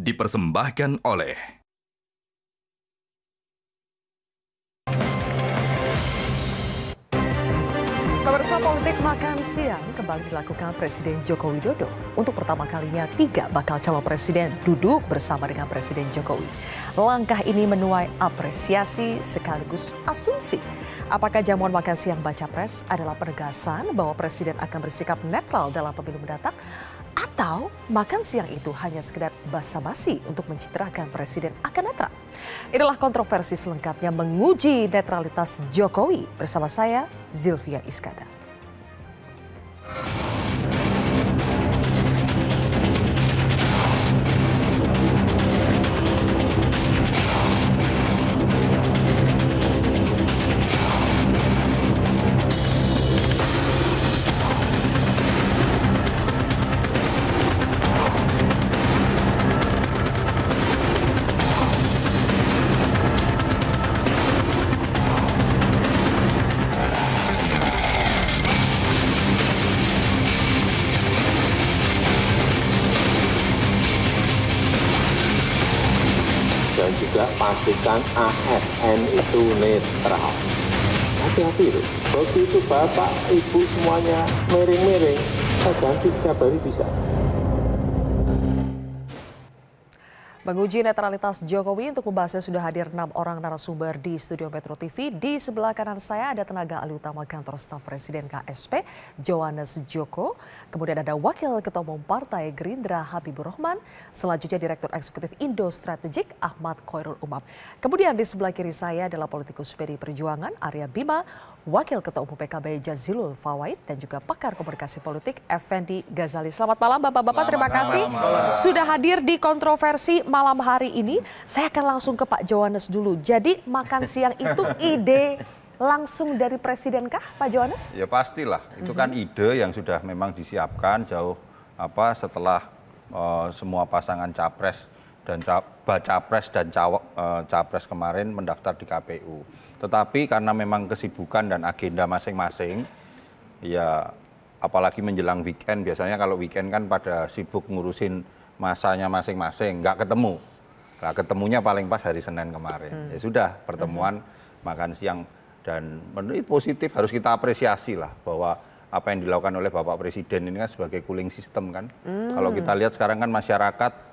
dipersembahkan oleh Pemirsa politik makan siang kembali dilakukan Presiden Joko Widodo. Untuk pertama kalinya, tiga bakal calon presiden duduk bersama dengan Presiden Jokowi. Langkah ini menuai apresiasi sekaligus asumsi. Apakah jamuan makan siang baca pres adalah penegasan bahwa Presiden akan bersikap netral dalam pemilu mendatang atau makan siang itu hanya sekedar basa-basi untuk mencitrakan Presiden akan netral. Inilah kontroversi selengkapnya menguji netralitas Jokowi bersama saya Zilvia Iskandar. dan ASN itu netral. Hati-hati loh, begitu Bapak, Ibu semuanya miring-miring, saya ganti setiap hari bisa. Menguji netralitas Jokowi untuk membahasnya sudah hadir enam orang narasumber di studio Metro TV. Di sebelah kanan saya ada tenaga alih utama kantor staf Presiden KSP, Johannes Joko. Kemudian ada Wakil Ketua Umum Partai Gerindra Habibur Rahman. Selanjutnya Direktur Eksekutif Indo Strategik Ahmad Koirul Umam. Kemudian di sebelah kiri saya adalah politikus PD Perjuangan Arya Bima, Wakil Ketua Umum PKB Jazilul Fawait dan juga pakar komunikasi politik Effendi Ghazali. Selamat malam Bapak-Bapak, terima kasih malam. sudah hadir di kontroversi malam hari ini saya akan langsung ke Pak Johannes dulu. Jadi makan siang itu ide langsung dari presiden kah Pak Johannes? Ya pastilah. Itu kan mhm. ide yang sudah memang disiapkan jauh apa setelah uh, semua pasangan capres dan bacapres dan cawak eh, capres kemarin mendaftar di KPU. Tetapi karena memang kesibukan dan agenda masing-masing ya apalagi menjelang weekend biasanya kalau weekend kan pada sibuk ngurusin masanya masing-masing nggak ketemu. Nah, ketemunya paling pas hari Senin kemarin. Hmm. Ya sudah pertemuan hmm. makan siang dan menurut positif harus kita apresiasi lah bahwa apa yang dilakukan oleh Bapak Presiden ini kan sebagai cooling system kan. Hmm. Kalau kita lihat sekarang kan masyarakat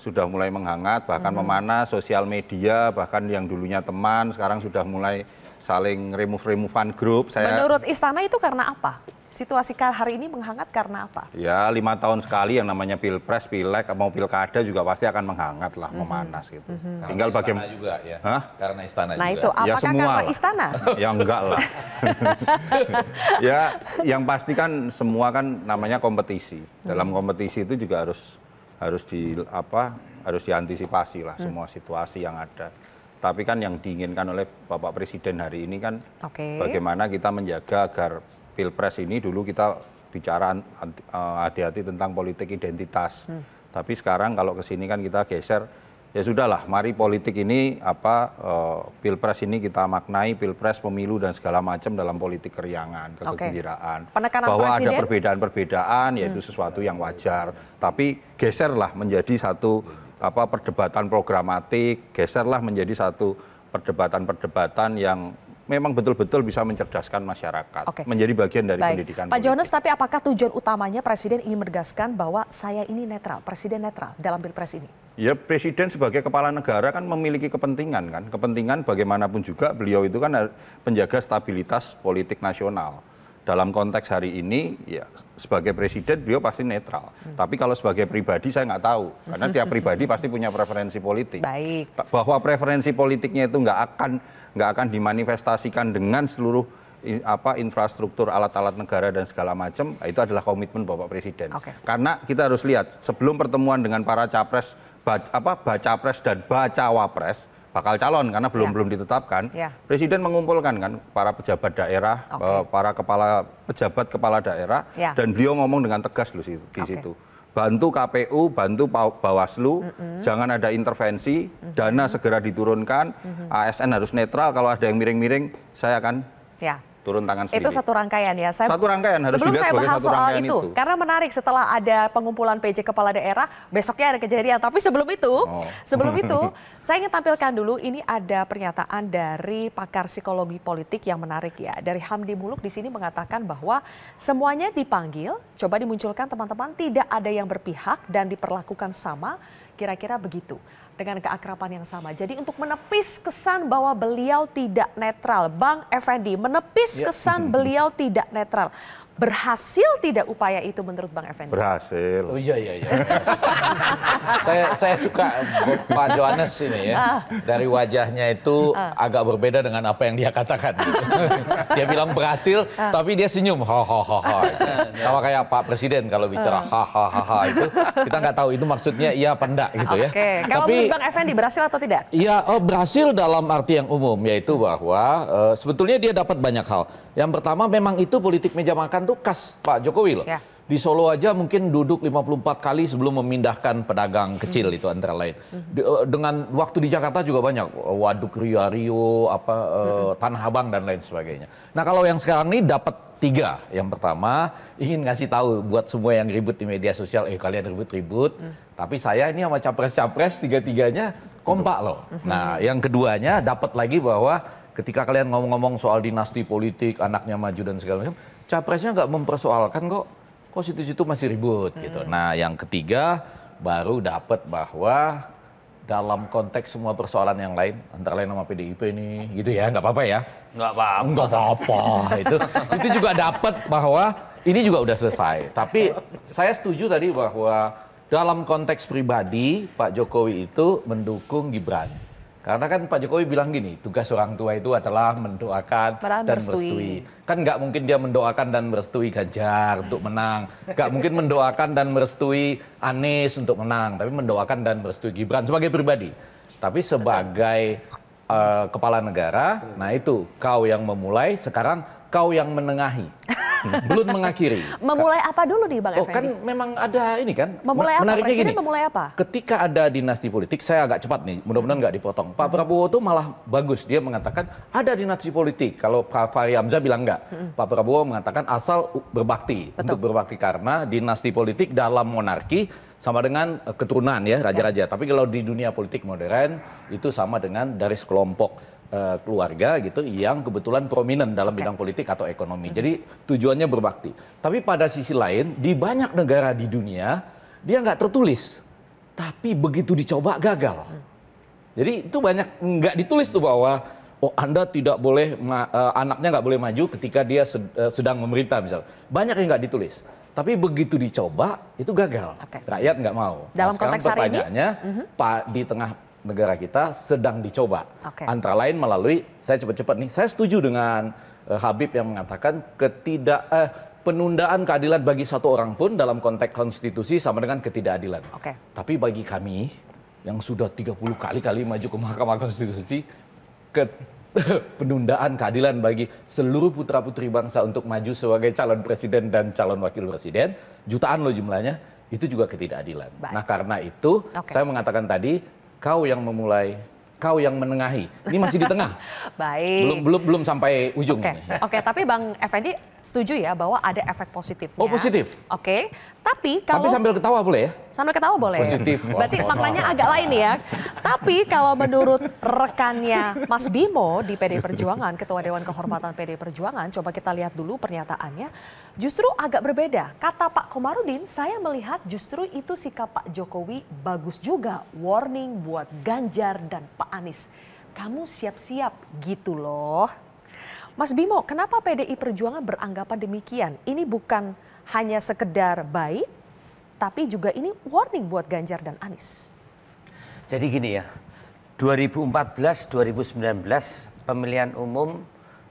sudah mulai menghangat, bahkan hmm. memanas, sosial media, bahkan yang dulunya teman, sekarang sudah mulai saling remove-removean grup. Saya... Menurut Istana itu karena apa? Situasi hari ini menghangat karena apa? Ya, lima tahun sekali yang namanya pilpres, pilek mau pilkada juga pasti akan menghangat lah, hmm memanas gitu. hmm Tinggal bagaimana juga ya. Hah? Karena istana nah, juga. itu, ya, apakah ya, semua karena lah. istana? ya enggak lah. ya, yang pasti kan semua kan namanya kompetisi. Dalam kompetisi itu juga harus harus di apa harus diantisipasi lah hmm. semua situasi yang ada. Tapi kan yang diinginkan oleh Bapak Presiden hari ini kan okay. bagaimana kita menjaga agar pilpres ini dulu kita bicara eh, hati-hati tentang politik identitas. Hmm. Tapi sekarang kalau kesini kan kita geser ya sudahlah mari politik ini apa uh, pilpres ini kita maknai pilpres pemilu dan segala macam dalam politik keriangan kegembiraan okay. bahwa presiden? ada perbedaan-perbedaan yaitu hmm. sesuatu yang wajar tapi geserlah menjadi satu apa perdebatan programatik geserlah menjadi satu perdebatan-perdebatan yang memang betul-betul bisa mencerdaskan masyarakat, okay. menjadi bagian dari Baik. pendidikan. Pak Jonas, tapi apakah tujuan utamanya Presiden ingin menegaskan bahwa saya ini netral, Presiden netral dalam Pilpres ini? Ya, Presiden sebagai kepala negara kan memiliki kepentingan kan, kepentingan bagaimanapun juga beliau itu kan penjaga stabilitas politik nasional dalam konteks hari ini ya sebagai presiden beliau pasti netral. Hmm. Tapi kalau sebagai pribadi saya nggak tahu karena tiap pribadi pasti punya preferensi politik. Baik. Bahwa preferensi politiknya itu nggak akan nggak akan dimanifestasikan dengan seluruh apa infrastruktur alat-alat negara dan segala macam nah, itu adalah komitmen Bapak Presiden. Okay. Karena kita harus lihat sebelum pertemuan dengan para capres apa baca pres dan baca wapres bakal calon karena belum yeah. belum ditetapkan, Yeah. presiden mengumpulkan kan para pejabat daerah, okay. Eh, para kepala pejabat kepala daerah yeah. dan beliau ngomong dengan tegas loh di okay. situ. Bantu KPU, bantu Bawaslu, mm -hmm. jangan ada intervensi, mm -hmm. dana segera diturunkan, mm -hmm. ASN harus netral kalau ada yang miring-miring saya akan ya turun tangan sendiri. Itu satu rangkaian ya. Saya, satu rangkaian harus Sebelum saya bahas soal itu, itu, karena menarik setelah ada pengumpulan PJ kepala daerah, besoknya ada kejadian. Tapi sebelum itu, oh. sebelum itu, saya ingin tampilkan dulu ini ada pernyataan dari pakar psikologi politik yang menarik ya. Dari Hamdi Muluk di sini mengatakan bahwa semuanya dipanggil, coba dimunculkan teman-teman tidak ada yang berpihak dan diperlakukan sama, kira-kira begitu dengan keakraban yang sama. Jadi untuk menepis kesan bahwa beliau tidak netral, Bang Effendi menepis ya. kesan beliau tidak netral. Berhasil tidak upaya itu menurut Bang Effendi? Berhasil. Oh iya iya iya. saya saya suka Pak Johannes ini ya. Ah. Dari wajahnya itu ah. agak berbeda dengan apa yang dia katakan. dia bilang berhasil ah. tapi dia senyum. Ha ha ha ha. Sama kayak Pak Presiden kalau bicara ha ha ha ha itu kita nggak tahu itu maksudnya iya apa enggak gitu ya. Kalau tapi, menurut Bang Effendi berhasil atau tidak? Iya, oh, berhasil dalam arti yang umum yaitu bahwa uh, sebetulnya dia dapat banyak hal yang pertama memang itu politik meja makan tuh khas Pak Jokowi loh. Ya. Di Solo aja mungkin duduk 54 kali sebelum memindahkan pedagang kecil hmm. itu antara lain. Hmm. De, eh, dengan waktu di Jakarta juga banyak eh, waduk Rio Rio apa eh, hmm. Tanah Abang dan lain sebagainya. Nah, kalau yang sekarang ini dapat tiga. Yang pertama ingin ngasih tahu buat semua yang ribut di media sosial, eh kalian ribut-ribut, hmm. tapi saya ini sama capres-capres tiga-tiganya kompak loh. Hmm. Nah, yang keduanya dapat lagi bahwa Ketika kalian ngomong-ngomong soal dinasti politik, anaknya maju dan segala macam, capresnya nggak mempersoalkan kok. Kok situ-situ masih ribut gitu. hmm. gitu. Nah, yang ketiga baru dapat bahwa dalam konteks semua persoalan yang lain antara lain nama PDIP ini gitu ya nggak apa-apa ya nggak apa-apa nggak apa-apa itu itu juga dapat bahwa ini juga udah selesai tapi saya setuju tadi bahwa dalam konteks pribadi Pak Jokowi itu mendukung Gibran karena kan Pak Jokowi bilang gini, tugas orang tua itu adalah mendoakan Merahan dan merestui. merestui. Kan nggak mungkin dia mendoakan dan merestui Ganjar untuk menang. Nggak mungkin mendoakan dan merestui Anies untuk menang. Tapi mendoakan dan merestui Gibran sebagai pribadi. Tapi sebagai uh, kepala negara, nah itu kau yang memulai, sekarang kau yang menengahi belum mengakhiri. Memulai apa dulu nih Bang Oh kan memang ada ini kan. Memulai apa? Menariknya Presiden gini, memulai apa? Ketika ada dinasti politik, saya agak cepat nih, mudah-mudahan nggak dipotong. Pak hmm. Prabowo tuh malah bagus, dia mengatakan ada dinasti politik. Kalau Pak Fahri Hamzah bilang nggak. Hmm. Pak Prabowo mengatakan asal berbakti. Betul. Untuk berbakti karena dinasti politik dalam monarki sama dengan eh, keturunan ya raja-raja. Ya. Tapi kalau di dunia politik modern itu sama dengan dari sekelompok Eh, keluarga gitu yang kebetulan prominent dalam bidang politik atau ekonomi. Mm-hmm. Jadi tujuannya berbakti. Tapi pada sisi lain di banyak negara di dunia dia nggak tertulis, tapi begitu dicoba gagal. Mm. Jadi itu banyak nggak ditulis tuh bahwa oh Anda tidak boleh eh, anaknya nggak boleh maju ketika dia eh, sedang memerintah misal. Banyak yang nggak ditulis. Tapi begitu dicoba itu gagal. Okay. Rakyat nggak mau. Dalam nah, konteks hari ini, uh mm-hmm. -huh. Pak di tengah negara kita sedang dicoba. Okay. Antara lain melalui saya cepat-cepat nih, saya setuju dengan uh, Habib yang mengatakan ketidak eh, penundaan keadilan bagi satu orang pun dalam konteks konstitusi sama dengan ketidakadilan. Okay. Tapi bagi kami yang sudah 30 kali-kali maju ke Mahkamah Konstitusi ke penundaan keadilan bagi seluruh putra-putri bangsa untuk maju sebagai calon presiden dan calon wakil presiden, jutaan loh jumlahnya, itu juga ketidakadilan. Baik. Nah, karena itu okay. saya mengatakan tadi kau yang memulai, kau yang menengahi. Ini masih di tengah. Baik. Belum belum belum sampai ujung. Oke, okay. okay, tapi Bang Effendi setuju ya bahwa ada efek positifnya. Oh positif. Oke, okay. tapi kalau tapi sambil ketawa boleh ya? Sambil ketawa boleh. Positif. Berarti maknanya agak lain ya. tapi kalau menurut rekannya Mas Bimo di PD Perjuangan, Ketua Dewan Kehormatan PD Perjuangan, coba kita lihat dulu pernyataannya. Justru agak berbeda. Kata Pak Komarudin, saya melihat justru itu sikap Pak Jokowi bagus juga. Warning buat Ganjar dan Pak Anies. Kamu siap-siap gitu loh. Mas Bimo, kenapa PDI Perjuangan beranggapan demikian? Ini bukan hanya sekedar baik, tapi juga ini warning buat Ganjar dan Anies. Jadi gini ya, 2014-2019 pemilihan umum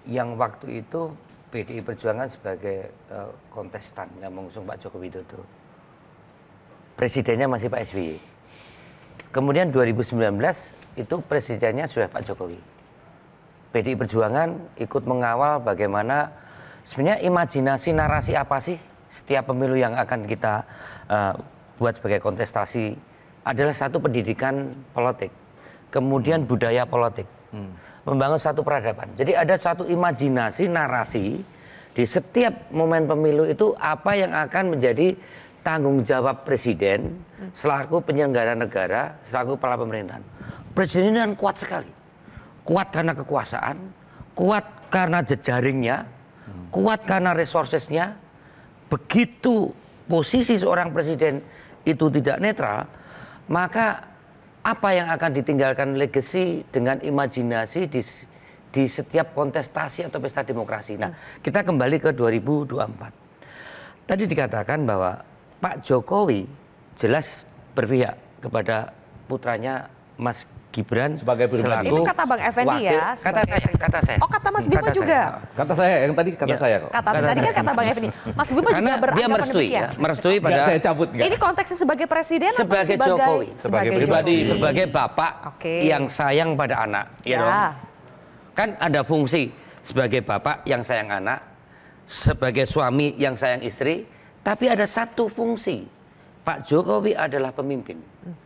yang waktu itu PDI Perjuangan sebagai eh, kontestan yang mengusung Pak Joko Widodo. Presidennya masih Pak SBY. Kemudian 2019 itu presidennya sudah Pak Jokowi. PDI Perjuangan ikut mengawal bagaimana sebenarnya imajinasi narasi apa sih setiap pemilu yang akan kita uh, buat sebagai kontestasi adalah satu pendidikan politik, kemudian budaya politik, hmm. membangun satu peradaban. Jadi ada satu imajinasi narasi di setiap momen pemilu itu apa yang akan menjadi tanggung jawab presiden hmm. selaku penyelenggara negara, selaku kepala pemerintahan. Presiden ini kan kuat sekali kuat karena kekuasaan, kuat karena jejaringnya, kuat karena resourcesnya. Begitu posisi seorang presiden itu tidak netral, maka apa yang akan ditinggalkan legacy dengan imajinasi di di setiap kontestasi atau pesta demokrasi. Nah, kita kembali ke 2024. Tadi dikatakan bahwa Pak Jokowi jelas berpihak kepada putranya Mas Gibran sebagai pribadi. Itu kata Bang Effendi ya. Kata saya, kata saya. Oh, kata Mas hmm, Bima kata juga. Saya. Kata saya yang tadi kata ya. saya kok. Kata, kata tadi kan kata Bang Effendi. Mas Bima juga beranggapan dia merestui, ya, demikian. Ya. Merestui pada ya, saya cabut gak? Ini konteksnya sebagai presiden sebagai atau sebagai Jokowi, sebagai, sebagai pribadi, Jokowi. sebagai bapak okay. yang sayang pada anak, ya, ya. Dong? Kan ada fungsi sebagai bapak yang sayang anak, sebagai suami yang sayang istri, tapi ada satu fungsi. Pak Jokowi adalah pemimpin. Hmm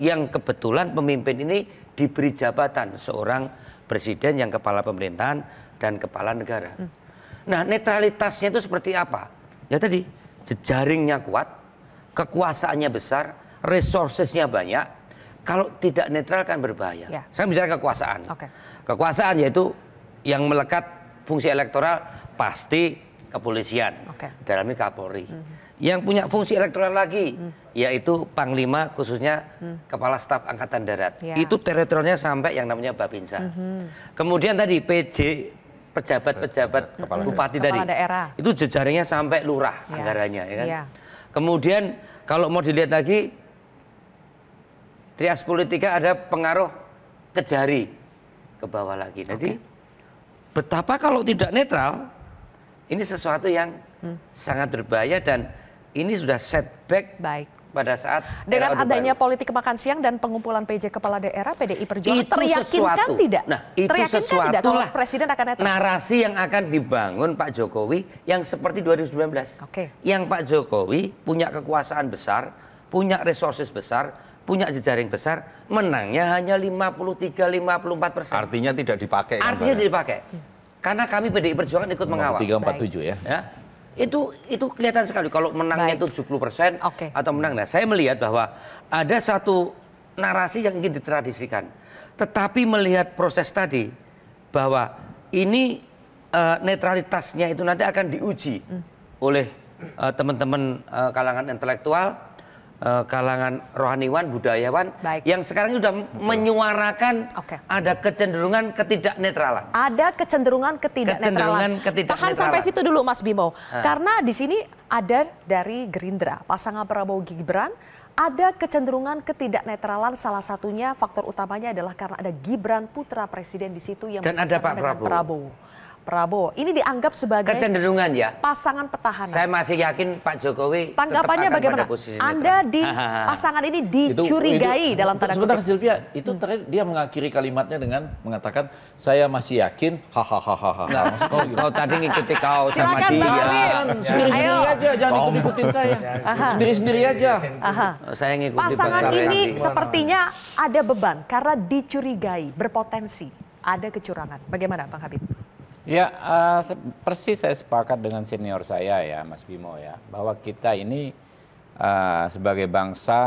yang kebetulan pemimpin ini diberi jabatan seorang presiden yang kepala pemerintahan dan kepala negara. Hmm. Nah, netralitasnya itu seperti apa? Ya tadi, jejaringnya kuat, kekuasaannya besar, resourcesnya banyak. Kalau tidak netral kan berbahaya. Ya. Saya bicara kekuasaan. Okay. Kekuasaan yaitu yang melekat fungsi elektoral pasti kepolisian, okay. dalamnya Kapolri. Hmm yang punya fungsi elektoral lagi hmm. yaitu panglima khususnya hmm. kepala staf angkatan darat ya. itu teritorialnya sampai yang namanya babinsa hmm. kemudian tadi PJ pejabat-pejabat hmm. kepala hmm. bupati kepala tadi daerah. itu jejaringnya sampai lurah ya. anggarannya ya kan ya. kemudian kalau mau dilihat lagi trias politika ada pengaruh ke jari ke bawah lagi jadi okay. betapa kalau tidak netral ini sesuatu yang hmm. sangat berbahaya dan ini sudah setback Baik. pada saat dengan adanya baru. politik makan siang dan pengumpulan PJ kepala daerah PDI Perjuangan itu teryakinkan sesuatu. tidak? Nah, itu teryakinkan sesuatu tidak kalau presiden akan datang. narasi yang akan dibangun Pak Jokowi yang seperti 2019. Oke. Okay. Yang Pak Jokowi punya kekuasaan besar, punya resources besar, punya jejaring besar, menangnya hanya 53-54 persen. Artinya tidak dipakai. Artinya tidak dipakai. Karena kami PDI Perjuangan ikut mengawal. 347 ya. ya itu itu kelihatan sekali kalau menangnya Baik. 70 persen okay. atau menang. Nah, saya melihat bahwa ada satu narasi yang ingin ditradisikan, tetapi melihat proses tadi bahwa ini uh, netralitasnya itu nanti akan diuji hmm. oleh eh, teman-teman uh, uh, kalangan intelektual Eh, kalangan rohaniwan, budayawan Baik. yang sekarang sudah menyuarakan okay. ada kecenderungan ketidaknetralan. Ada kecenderungan ketidaknetralan. Ketidak Tahan sampai situ dulu Mas Bimo. Ha. Karena di sini ada dari Gerindra, pasangan Prabowo Gibran ada kecenderungan ketidaknetralan salah satunya faktor utamanya adalah karena ada Gibran putra presiden di situ yang dan ada Pak Prabowo. Prabowo. Prabowo. Ini dianggap sebagai kecenderungan ya pasangan petahana. Saya masih yakin Pak Jokowi. Tanggapannya bagaimana? Anda di pasangan ini dicurigai itu, itu, dalam tanda kutip. Sebentar Silvia, itu terakhir dia mengakhiri kalimatnya dengan mengatakan saya masih yakin. Hahaha. Nah, kau, kau tadi ngikuti kau sama Silakan, dia. Sendiri-sendiri aja, jangan ikut-ikutin saya. Sendiri-sendiri aja. Aha. Oh, saya ngikuti pasangan ini sepertinya ada beban karena dicurigai berpotensi ada kecurangan. Bagaimana Bang Habib? Ya, uh, persis saya sepakat dengan senior saya ya, Mas Bimo ya, bahwa kita ini uh, sebagai bangsa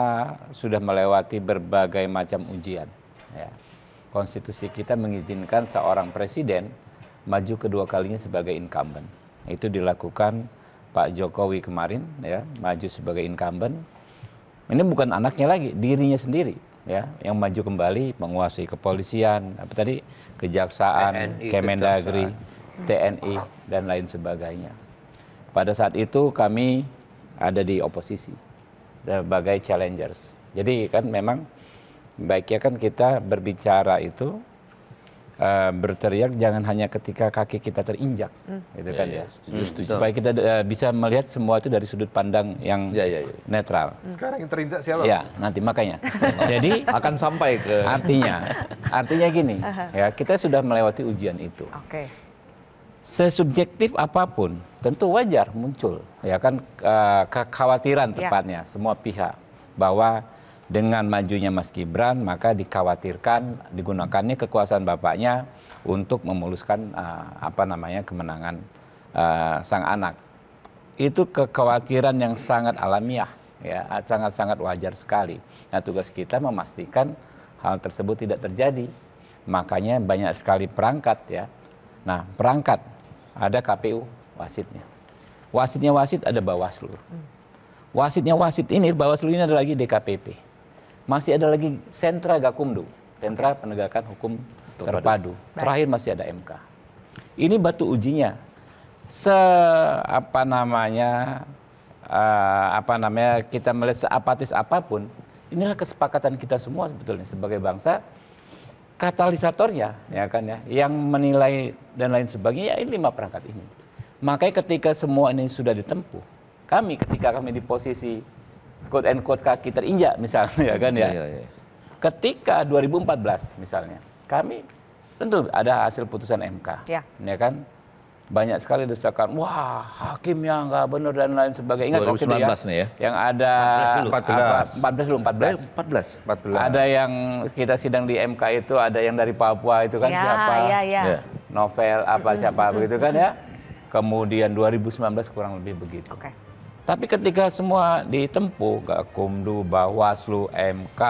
sudah melewati berbagai macam ujian. Ya. Konstitusi kita mengizinkan seorang presiden maju kedua kalinya sebagai incumbent. Itu dilakukan Pak Jokowi kemarin, ya, maju sebagai incumbent. Ini bukan anaknya lagi, dirinya sendiri, ya, yang maju kembali menguasai kepolisian. Apa tadi? kejaksaan, TNI, Kemendagri, kejaksaan. TNI dan lain sebagainya. Pada saat itu kami ada di oposisi sebagai challengers. Jadi kan memang baiknya kan kita berbicara itu Eh, berteriak jangan hanya ketika kaki kita terinjak, hmm. gitu kan iya, ya. ya. hmm. Supaya kita uh, bisa melihat semua itu dari sudut pandang yang ya, ya, ya. netral. Hmm. Sekarang yang terinjak siapa? Ya, nanti makanya. Jadi akan sampai ke. Artinya, artinya gini, ya kita sudah melewati ujian itu. Oke. Okay. Sesubjektif apapun, tentu wajar muncul, ya kan uh, kekhawatiran iya. tepatnya ya. semua pihak bahwa dengan majunya Mas Gibran maka dikhawatirkan digunakannya kekuasaan bapaknya untuk memuluskan uh, apa namanya kemenangan uh, sang anak. Itu kekhawatiran yang sangat alamiah ya, sangat-sangat wajar sekali. Nah, tugas kita memastikan hal tersebut tidak terjadi. Makanya banyak sekali perangkat ya. Nah, perangkat ada KPU wasitnya. Wasitnya wasit ada Bawaslu. Hmm. Wasitnya wasit ini Bawaslu ini ada lagi DKPP. Masih ada lagi sentra Gakumdu, sentra penegakan hukum terpadu. Terakhir masih ada MK. Ini batu ujinya. Se apa namanya uh, apa namanya kita melihat seapatis apapun, inilah kesepakatan kita semua sebetulnya sebagai bangsa katalisatornya ya kan ya yang menilai dan lain sebagainya ya ini lima perangkat ini. Makanya ketika semua ini sudah ditempuh, kami ketika kami di posisi quote and quote kaki terinjak misalnya ya kan ya. ya, ya, Ketika 2014 misalnya, kami tentu ada hasil putusan MK. Ya, ya kan? Banyak sekali desakan, wah hakim yang nggak benar dan lain sebagainya. Ingat waktu itu ya, nih ya, yang ada 14 dulu, 14. 14 14. 14. Ada yang kita sidang di MK itu, ada yang dari Papua itu kan ya, siapa? Ya, ya. Iya. Novel apa siapa begitu kan ya. Kemudian 2019 kurang lebih begitu. Okay. Tapi ketika semua ditempuh ke Kumdu, Bawaslu, MK,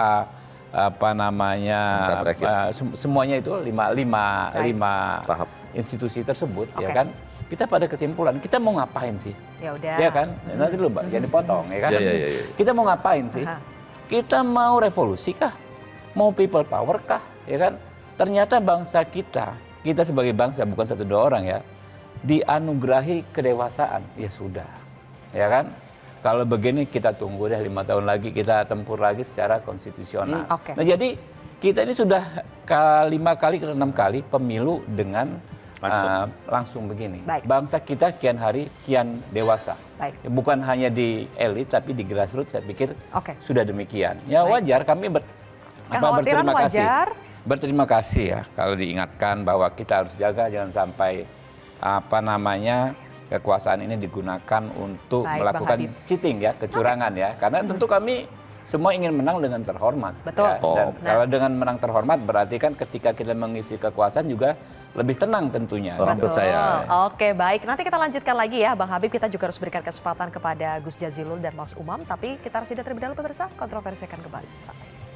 apa namanya, apa, semuanya itu lima lima okay. lima Tahap. institusi tersebut, okay. ya kan? Kita pada kesimpulan kita mau ngapain sih? Ya udah. Ya kan? Hmm. Nanti dulu mbak, jangan dipotong, ya kan? Ya, ya, ya, ya, Kita mau ngapain sih? Aha. Kita mau revolusi kah? Mau people power kah? Ya kan? Ternyata bangsa kita, kita sebagai bangsa bukan satu dua orang ya, dianugerahi kedewasaan. Ya sudah ya kan? Kalau begini kita tunggu deh lima tahun lagi kita tempur lagi secara konstitusional. Hmm, okay. Nah jadi kita ini sudah lima kali ke enam kali pemilu dengan langsung, uh, langsung begini. Baik. Bangsa kita kian hari kian dewasa. Baik. Ya, bukan hanya di elit tapi di grassroots saya pikir okay. sudah demikian. Ya Baik. wajar kami ber, apa, berterima wajar. kasih. Berterima kasih ya kalau diingatkan bahwa kita harus jaga jangan sampai apa namanya kekuasaan ini digunakan untuk Baik, melakukan cheating ya, kecurangan okay. ya. Karena tentu kami semua ingin menang dengan terhormat. Ya. Betul. Ya. Dan oh. kalau nah. dengan menang terhormat berarti kan ketika kita mengisi kekuasaan juga lebih tenang tentunya Orang gitu. menurut saya. Oke, baik. Nanti kita lanjutkan lagi ya Bang Habib. Kita juga harus berikan kesempatan kepada Gus Jazilul dan Mas Umam. Tapi kita harus tidak terlebih dahulu pemirsa. Kontroversi akan kembali sesaat